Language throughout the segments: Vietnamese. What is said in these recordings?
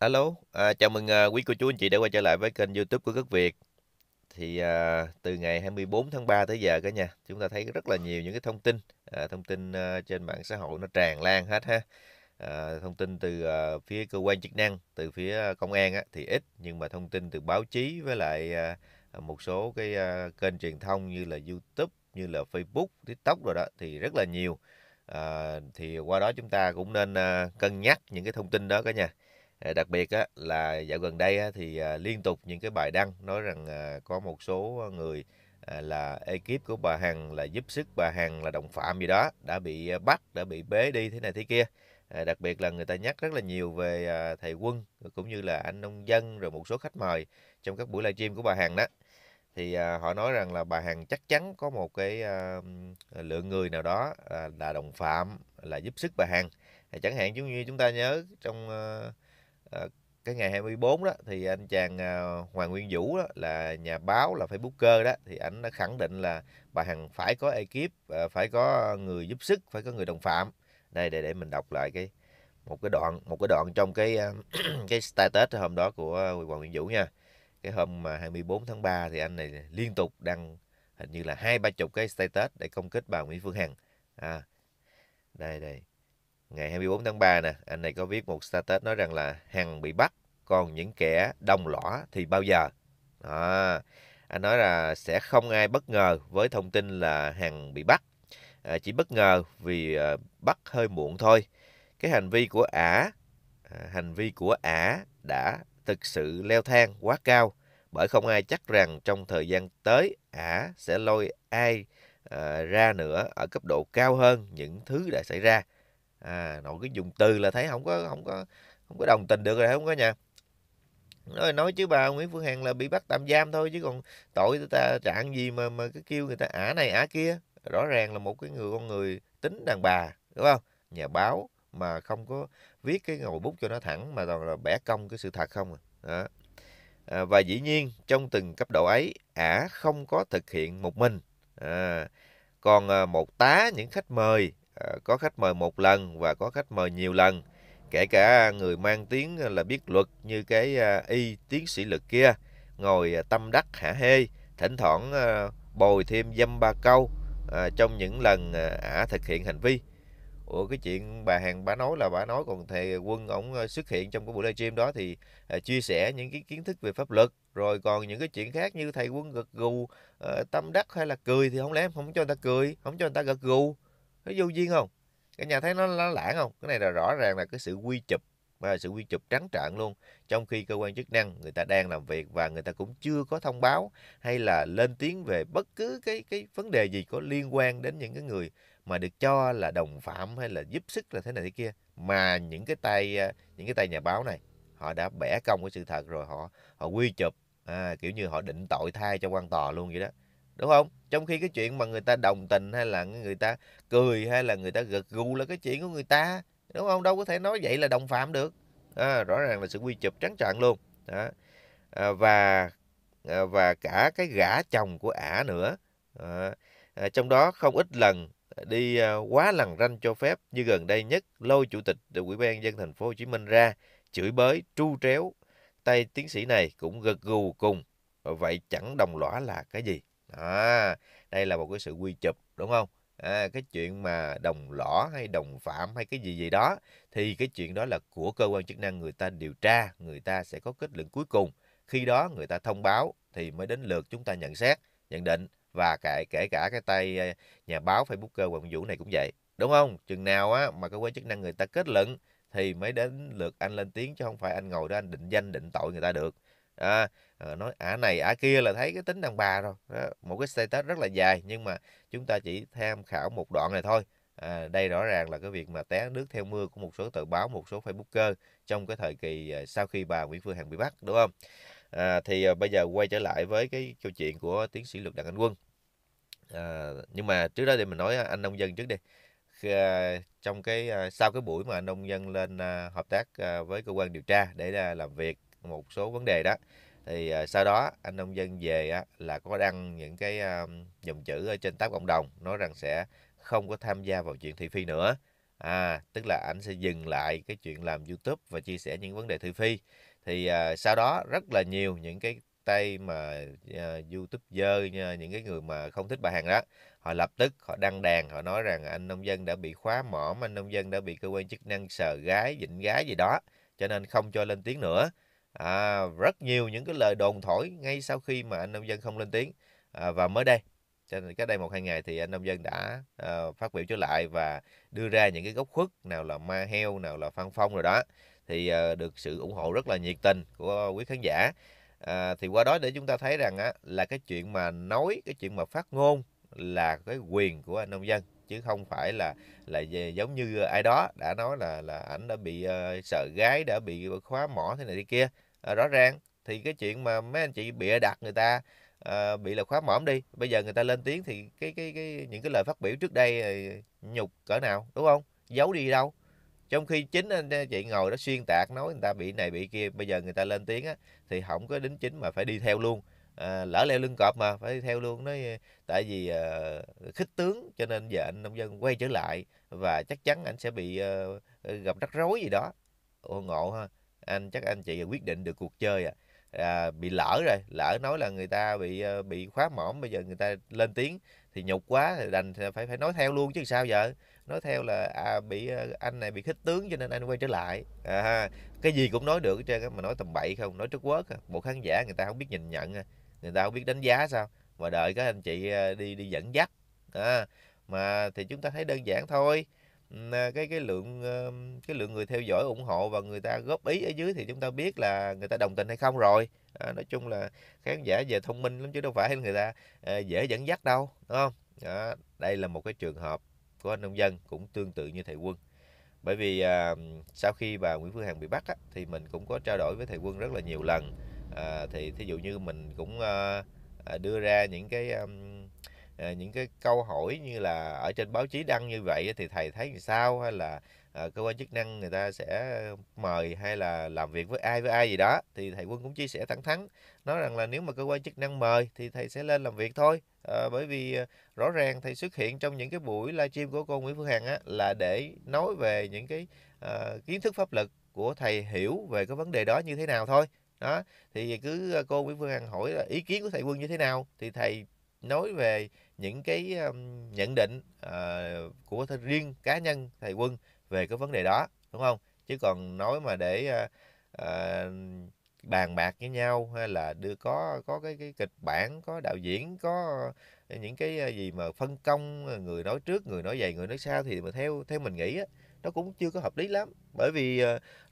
Alo, à, chào mừng à, quý cô chú anh chị đã quay trở lại với kênh YouTube của Cất Việt. Thì à, từ ngày 24 tháng 3 tới giờ cả nhà, chúng ta thấy rất là nhiều những cái thông tin, à, thông tin à, trên mạng xã hội nó tràn lan hết ha. À, thông tin từ à, phía cơ quan chức năng, từ phía công an á, thì ít, nhưng mà thông tin từ báo chí với lại à, một số cái à, kênh truyền thông như là YouTube, như là Facebook, TikTok rồi đó thì rất là nhiều. À, thì qua đó chúng ta cũng nên à, cân nhắc những cái thông tin đó cả nhà Ờ, đặc biệt á, là dạo gần đây á, thì ờ, liên tục những cái bài đăng nói rằng ờ, có một số người là ekip của bà Hằng là giúp sức bà Hằng là đồng phạm gì đó đã bị bắt đã bị bế đi thế này thế kia đặc biệt là người ta nhắc rất là nhiều về thầy quân cũng như là anh nông dân rồi một số khách mời trong các buổi livestream của bà Hằng đó thì họ nói rằng là bà Hằng chắc chắn có một cái lượng người nào đó là đồng phạm là giúp sức bà Hằng chẳng hạn giống như chúng ta nhớ trong uh, Ờ, cái ngày 24 đó thì anh chàng ờ, Hoàng Nguyên Vũ đó là nhà báo là Facebooker đó thì ảnh đã khẳng định là bà Hằng phải có ekip ờ, phải có người giúp sức phải có người đồng phạm đây để để mình đọc lại cái một cái đoạn một cái đoạn trong cái cái status hôm đó của Hoàng Nguyên Vũ nha cái hôm mà 24 tháng 3 thì anh này liên tục đăng hình như là hai ba chục cái status để công kích bà Nguyễn Phương Hằng à đây đây ngày 24 tháng 3 nè, anh này có viết một status nói rằng là Hằng bị bắt, còn những kẻ đồng lõa thì bao giờ? À, anh nói là sẽ không ai bất ngờ với thông tin là Hằng bị bắt. À, chỉ bất ngờ vì à, bắt hơi muộn thôi. Cái hành vi của ả, à, hành vi của ả đã thực sự leo thang quá cao bởi không ai chắc rằng trong thời gian tới ả sẽ lôi ai à, ra nữa ở cấp độ cao hơn những thứ đã xảy ra à nội cứ dùng từ là thấy không có không có không có đồng tình được rồi không có nha nói nói chứ bà Nguyễn Phương Hằng là bị bắt tạm giam thôi chứ còn tội người ta trạng gì mà mà cứ kêu người ta ả này ả kia rõ ràng là một cái người con người tính đàn bà đúng không nhà báo mà không có viết cái ngồi bút cho nó thẳng mà toàn là bẻ cong cái sự thật không à. À, và dĩ nhiên trong từng cấp độ ấy ả không có thực hiện một mình à, còn à, một tá những khách mời Ờ, có khách mời một lần và có khách mời nhiều lần kể cả người mang tiếng ờ, là biết luật như cái ờ, y tiến sĩ lực kia ngồi tâm đắc hả hê thỉnh thoảng bồi thêm dâm ba câu trong những lần ả thực hiện hành vi Ủa cái chuyện bà hàng bà nói là bà nói còn thầy quân ổng xuất hiện trong cái buổi livestream đó thì chia sẻ những cái kiến thức về pháp luật rồi còn những cái chuyện khác như thầy quân gật gù tâm đắc hay là cười thì không lẽ không cho người ta cười không cho người ta gật gù nó vô duyên không cả nhà thấy nó, nó lãng không cái này là rõ ràng là cái sự quy chụp và sự quy chụp trắng trợn luôn trong khi cơ quan chức năng người ta đang làm việc và người ta cũng chưa có thông báo hay là lên tiếng về bất cứ cái cái vấn đề gì có liên quan đến những cái người mà được cho là đồng phạm hay là giúp sức là thế này thế kia mà những cái tay à, những cái tay nhà báo này họ đã bẻ cong cái sự thật rồi họ họ quy chụp à, kiểu như họ định tội thay cho quan tòa luôn vậy đó đúng không trong khi cái chuyện mà người ta đồng tình hay là người ta cười hay là người ta gật gù là cái chuyện của người ta đúng không đâu có thể nói vậy là đồng phạm được à, rõ ràng là sự quy chụp trắng trợn luôn đó. À, và à, và cả cái gã chồng của ả nữa à, à, trong đó không ít lần đi à, quá lằn ranh cho phép như gần đây nhất lôi chủ tịch ủy ban dân thành phố Hồ Chí Minh ra chửi bới tru tréo tay tiến sĩ này cũng gật gù cùng vậy chẳng đồng lõa là cái gì đó đây là một cái sự quy chụp đúng không à, cái chuyện mà đồng lõ hay đồng phạm hay cái gì gì đó thì cái chuyện đó là của cơ quan chức năng người ta điều tra người ta sẽ có kết luận cuối cùng khi đó người ta thông báo thì mới đến lượt chúng ta nhận xét nhận định và kể kể cả cái tay à, nhà báo Facebooker Hoàng Vũ này cũng vậy đúng không chừng nào á mà cơ quan chức năng người ta kết luận thì mới đến lượt anh lên tiếng chứ không phải anh ngồi đó anh định danh định tội người ta được à, nói ả này ả kia là thấy cái tính đàn bà rồi đó. một cái status rất là dài nhưng mà chúng ta chỉ tham khảo một đoạn này thôi à, đây rõ ràng là cái việc mà té nước theo mưa của một số tờ báo một số facebooker trong cái thời kỳ ờ, sau khi bà Nguyễn Phương Hằng bị bắt đúng không à, thì à, bây giờ quay trở lại với cái câu chuyện của tiến sĩ luật đặng anh quân à, nhưng mà trước đó thì mình nói anh nông dân trước đi à, trong cái à, sau cái buổi mà nông dân lên à, hợp tác à, với cơ quan điều tra để à, làm việc một số vấn đề đó thì uh, sau đó anh nông dân về uh, là có đăng những cái uh, dòng chữ ở trên tab cộng đồng nói rằng sẽ không có tham gia vào chuyện thị phi nữa à tức là ảnh sẽ dừng lại cái chuyện làm youtube và chia sẻ những vấn đề thị phi thì uh, sau đó rất là nhiều những cái tay mà uh, youtube dơ những cái người mà không thích bà hàng đó họ lập tức họ đăng đàn họ nói rằng anh nông dân đã bị khóa mỏm anh nông dân đã bị cơ quan chức năng sờ gái dịnh gái gì đó cho nên không cho lên tiếng nữa à, rất nhiều những cái lời đồn thổi ngay sau khi mà anh nông dân không lên tiếng à, và mới đây cho cách đây một hai ngày thì anh nông dân đã à, phát biểu trở lại và đưa ra những cái gốc khuất nào là ma heo nào là phan phong rồi đó thì à, được sự ủng hộ rất là nhiệt tình của quý khán giả à, thì qua đó để chúng ta thấy rằng á, là cái chuyện mà nói cái chuyện mà phát ngôn là cái quyền của anh nông dân chứ không phải là là giống như ai đó đã nói là là ảnh đã bị uh, sợ gái đã bị khóa mỏ thế này thế kia Ờ, rõ ràng thì cái chuyện mà mấy anh chị bịa đặt người ta à, bị là khóa mõm đi bây giờ người ta lên tiếng thì cái cái cái những cái lời phát biểu trước đây ờ, nhục cỡ nào đúng không giấu đi đâu trong khi chính anh chị ngồi đó xuyên tạc nói người ta bị này bị kia bây giờ người ta lên tiếng á thì không có đính chính mà phải đi theo luôn à, lỡ leo lưng cọp mà phải đi theo luôn nói tại vì à, khích tướng cho nên giờ anh nông dân quay trở lại và chắc chắn anh sẽ bị à, gặp rắc rối gì đó ồ ngộ ha anh chắc anh chị quyết định được cuộc chơi à. À, bị lỡ rồi lỡ nói là người ta bị ờ, bị khóa mỏm bây giờ người ta lên tiếng thì nhục quá thì đành phải phải nói theo luôn chứ sao vợ nói theo là à, bị ờ, anh này bị khích tướng cho nên anh quay trở lại à, cái gì cũng nói được trên mà nói tầm bậy không nói trước quớt một khán giả người ta không biết nhìn nhận à, người ta không biết đánh giá sao mà đợi các anh chị ờ, đi đi dẫn dắt à, mà thì chúng ta thấy đơn giản thôi À, cái cái lượng ờ, cái lượng người theo dõi ủng hộ và người ta góp ý ở dưới thì chúng ta biết là người ta đồng tình hay không rồi à, nói chung là khán giả về thông minh lắm chứ đâu phải người ta à, dễ dẫn dắt đâu đúng không à, đây là một cái trường hợp của anh nông dân cũng tương tự như thầy quân bởi vì à, sau khi bà Nguyễn Phương Hằng bị bắt á, thì mình cũng có trao đổi với thầy quân rất là nhiều lần à, thì thí dụ như mình cũng ờ, à, đưa ra những cái um, Ờ, những cái câu hỏi như là ở trên báo chí đăng như vậy thì thầy thấy như sao hay là ờ, cơ quan chức năng người ta sẽ mời hay là làm việc với ai với ai gì đó thì thầy quân cũng chia sẻ thẳng thắn nói rằng là nếu mà cơ quan chức năng mời thì thầy sẽ lên làm việc thôi à, bởi vì rõ ràng thầy xuất hiện trong những cái buổi livestream của cô Nguyễn Phương Hằng á, là để nói về những cái à, kiến thức pháp luật của thầy hiểu về cái vấn đề đó như thế nào thôi đó thì cứ cô Nguyễn Phương Hằng hỏi là ý kiến của thầy Quân như thế nào thì thầy nói về những cái nhận định uh, của riêng cá nhân thầy quân về cái vấn đề đó đúng không chứ còn nói mà để ờ, ờ, bàn bạc với nhau hay là đưa có có cái cái kịch bản có đạo diễn có những cái gì mà phân công người nói trước người nói dày người nói sau thì mà theo theo mình nghĩ á, nó cũng chưa có hợp lý lắm bởi vì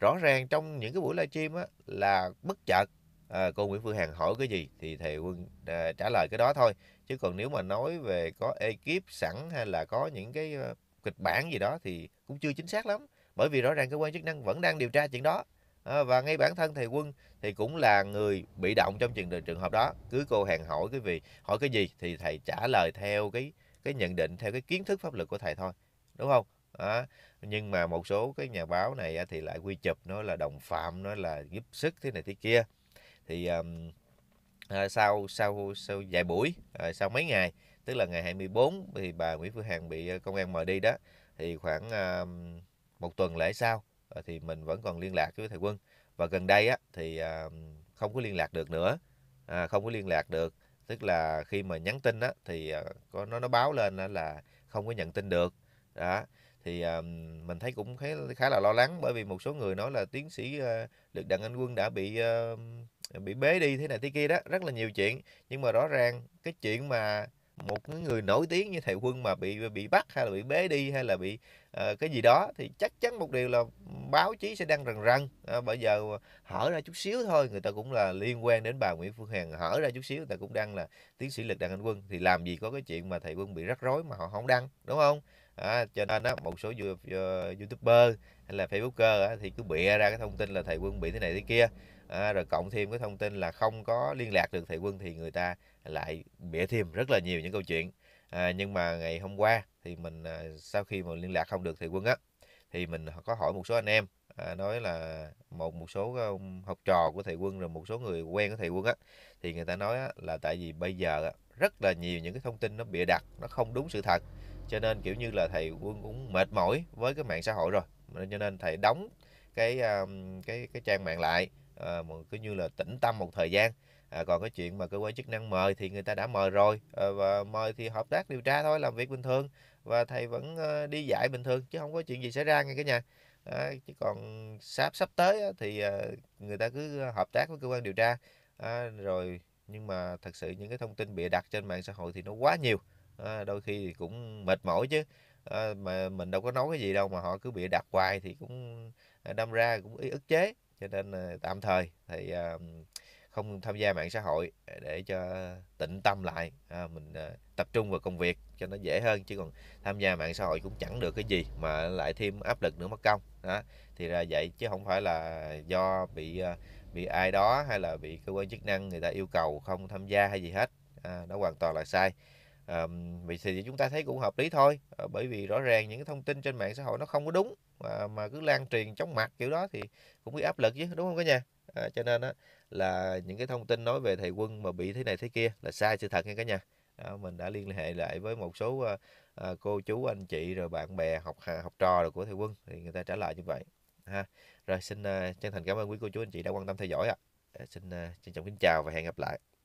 rõ ràng trong những cái buổi livestream á là bất chợt à, cô Nguyễn Phương Hằng hỏi cái gì thì thầy quân trả lời cái đó thôi chứ còn nếu mà nói về có ekip sẵn hay là có những cái ờ, kịch bản gì đó thì cũng chưa chính xác lắm bởi vì rõ ràng cơ quan chức năng vẫn đang điều tra chuyện đó à, và ngay bản thân thầy quân thì cũng là người bị động trong trường trường hợp đó cứ cô hàng hỏi cái gì hỏi cái gì thì thầy trả lời theo cái cái nhận định theo cái kiến thức pháp luật của thầy thôi đúng không à, nhưng mà một số cái nhà báo này thì lại quy chụp nó là đồng phạm nó là giúp sức thế này thế kia thì um, Ờ, sau sau sau vài buổi ờ, sau mấy ngày tức là ngày 24 thì bà Nguyễn Phương Hằng bị ờ, công an mời đi đó thì khoảng một tuần lễ sau thì mình vẫn còn liên lạc với thầy quân và gần đây á thì không có liên lạc được nữa à, không có liên lạc được tức là khi mà nhắn tin á thì có nó nó báo lên là không có nhận tin được đó thì mình thấy cũng khá khá là lo lắng bởi vì một số người nói là tiến sĩ à, Lực Đặng Anh Quân đã bị Ờ, bị bế đi thế này thế kia đó rất là nhiều chuyện nhưng mà rõ ràng cái chuyện mà một người nổi tiếng như thầy quân mà bị bị bắt hay là bị bế đi hay là bị uh, cái gì đó thì chắc chắn một điều là báo chí sẽ đăng rần rần à, bây giờ hở ra chút xíu thôi người ta cũng là liên quan đến bà Nguyễn Phương Hằng hở ra chút xíu người ta cũng đăng là tiến sĩ lực đặng anh quân thì làm gì có cái chuyện mà thầy quân bị rắc rối mà họ không đăng đúng không à, cho nên á, một số youtuber hay là facebooker á, thì cứ bịa ra cái thông tin là thầy quân bị thế này thế kia à, rồi cộng thêm cái thông tin là không có liên lạc được thầy quân thì người ta lại bịa thêm rất là nhiều những câu chuyện à, nhưng mà ngày hôm qua thì mình à, sau khi mà liên lạc không được thầy quân á thì mình có hỏi một số anh em à, nói là một một số à, học trò của thầy quân rồi một số người quen của thầy quân á thì người ta nói á, là tại vì bây giờ á, rất là nhiều những cái thông tin nó bịa đặt nó không đúng sự thật cho nên kiểu như là thầy quân cũng mệt mỏi với cái mạng xã hội rồi cho nên thầy đóng cái à, cái cái trang mạng lại à, cứ như là tĩnh tâm một thời gian à, còn cái chuyện mà cơ quan chức năng mời thì người ta đã mời rồi à, và mời thì hợp tác điều tra thôi làm việc bình thường và thầy vẫn à, đi dạy bình thường chứ không có chuyện gì xảy ra ngay cả nhà à, chứ còn sắp sắp tới á, thì à, người ta cứ hợp tác với cơ quan điều tra à, rồi nhưng mà thật sự những cái thông tin bịa đặt trên mạng xã hội thì nó quá nhiều à, đôi khi thì cũng mệt mỏi chứ à, mà mình đâu có nói cái gì đâu mà họ cứ bịa đặt hoài thì cũng đâm ra cũng ý ức chế cho nên ờ, tạm thời thì ờ, không tham gia mạng xã hội ờ, để cho tĩnh tâm lại à, mình tập trung vào công việc cho nó dễ hơn chứ còn tham gia mạng xã hội cũng chẳng được cái gì mà lại thêm áp lực nữa mất công đó thì ra vậy chứ không phải là do bị bị ai đó hay là bị cơ quan chức năng người ta yêu cầu không tham gia hay gì hết à, nó hoàn toàn là sai à, vì thì chúng ta thấy cũng hợp lý thôi bởi vì rõ ràng những thông tin trên mạng xã hội nó không có đúng mà, mà cứ lan truyền chóng mặt kiểu đó thì cũng bị áp lực chứ đúng không cả nhà à, cho nên á, là những cái thông tin nói về thầy quân mà bị thế này thế kia là sai sự thật nha cả nhà à, mình đã liên hệ lại với một số à, cô chú anh chị rồi bạn bè học à, học trò rồi của thầy quân thì người ta trả lời như vậy ha rồi xin à, chân thành cảm ơn quý cô chú anh chị đã quan tâm theo dõi ạ à. xin à, trân trọng kính chào và hẹn gặp lại